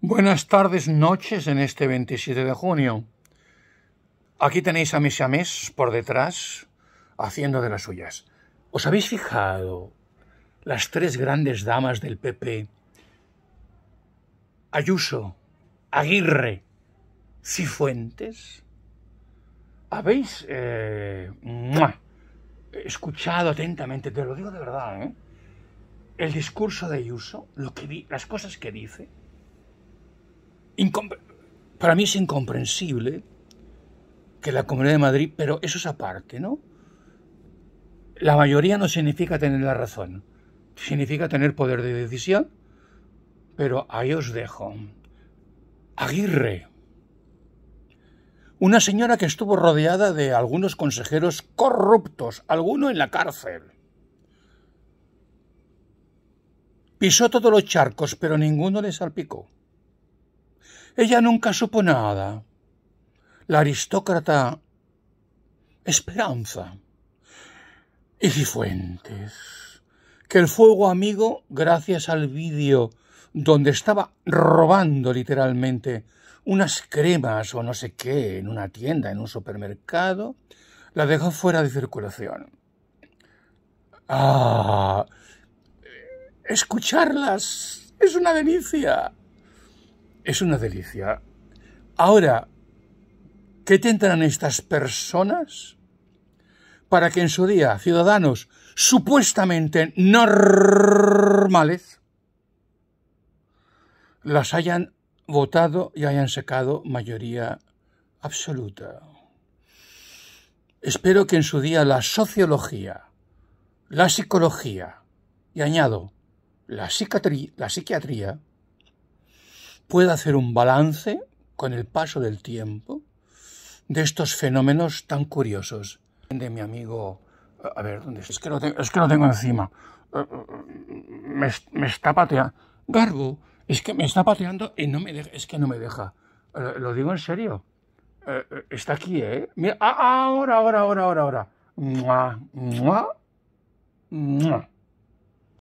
Buenas tardes, noches en este 27 de junio. Aquí tenéis a mis mes por detrás haciendo de las suyas. ¿Os habéis fijado las tres grandes damas del PP? Ayuso, Aguirre, Cifuentes. ¿Habéis eh, escuchado atentamente? Te lo digo de verdad, ¿eh? El discurso de Ayuso, las cosas que dice para mí es incomprensible que la Comunidad de Madrid, pero eso es aparte, ¿no? La mayoría no significa tener la razón, significa tener poder de decisión, pero ahí os dejo. Aguirre, una señora que estuvo rodeada de algunos consejeros corruptos, alguno en la cárcel. Pisó todos los charcos, pero ninguno le salpicó. Ella nunca supo nada. La aristócrata Esperanza y Cifuentes, que el fuego amigo, gracias al vídeo donde estaba robando literalmente unas cremas o no sé qué en una tienda, en un supermercado, la dejó fuera de circulación. Ah, escucharlas es una delicia es una delicia. Ahora, ¿qué tendrán estas personas para que en su día ciudadanos supuestamente normales las hayan votado y hayan sacado mayoría absoluta? Espero que en su día la sociología, la psicología y añado la, psiquiatría, la psiquiatría pueda hacer un balance con el paso del tiempo de estos fenómenos tan curiosos de mi amigo. A ver, ¿dónde Es que lo, tengo, es que lo tengo encima. Eh, eh, me, está pateando. Garbo, es que me está pateando y no me deja. Es que no me deja. Eh, lo, digo en serio. está aquí, ¿eh? Mira, ah, ah, ahora, ahora, ahora, ahora. Mua,